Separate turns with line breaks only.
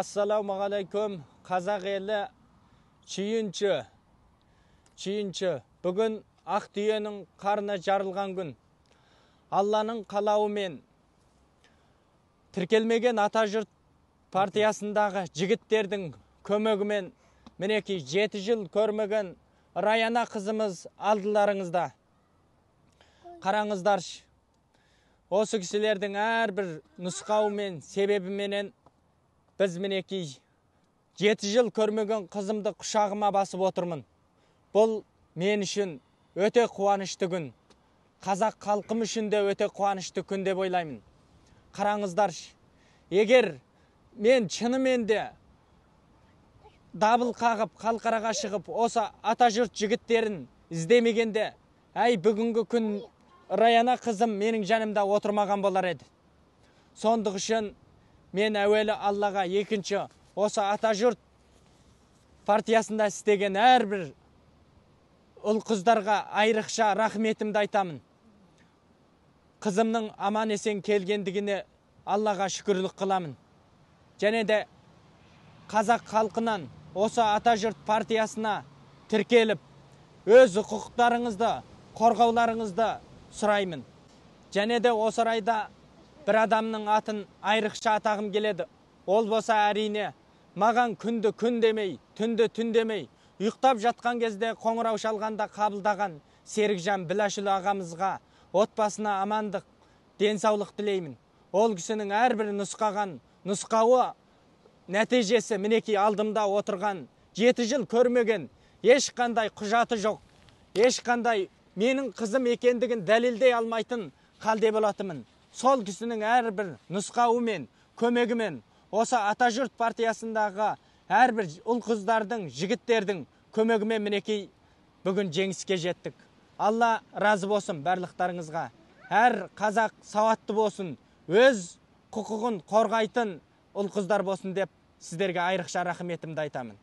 ассалаумағалейкум қазақ елі чиінші чиінші бүгін ақ түйенің жарылған күн алланың қалауымен тіркелмеген Ата-Жұрт партиясындағы жігіттердің көмегімен мінекей жеті жыл көрмеген раяна қызымыз алдыларыңызда қараңыздаршы осы кісілердің әрбір нұсқауымен себебіменен біз мінекей жеті жыл көрмеген қызымды құшағыма басып отырмын бұл мен үшін өте қуанышты күн қазақ халқым үшін де өте қуанышты күн деп ойлаймын қараңыздаршы егер мен шынымен де дабыл қағып қалқараға шығып осы ата жұрт жігіттерін іздемегенде әй бүгінгі күн раяна қызым менің жанымда отырмаған болар еді сондық үшін мен әуелі аллаға екінші осы ата жұрт партиясында істеген әрбір ұл қыздарға айрықша рахметімді айтамын қызымның аман есен келгендігіне аллаға шүкірлік қыламын және де қазақ халқынан осы ата жұрт партиясына тіркеліп өз құқықтарыңызды қорғауларыңызды сұраймын және де осы орайда бір адамның атын айрықша атағым келеді ол болса әрине маған күнді күн демей түнді түн демей ұйықтап жатқан кезде қоңырау шалғанда қабылдаған серікжан біләшұлы ағамызға отбасына амандық денсаулық тілеймін ол кісінің әрбір нұсқаған нұсқауы нәтижесі мінекей алдымда отырған жеті жыл көрмеген ешқандай құжаты жоқ ешқандай менің қызым екендігін дәлелдей алмайтын халде болатынмын сол кісінің әрбір нұсқауымен көмегімен осы атажұрт партиясындағы әрбір ұл қыздардың жігіттердің көмегімен мінекей бүгін жеңіске жеттік алла разы болсын барлықтарыңызға әр қазақ сауатты болсын өз құқығын қорғайтын ұл қыздар болсын деп сіздерге айрықша рахметімді айтамын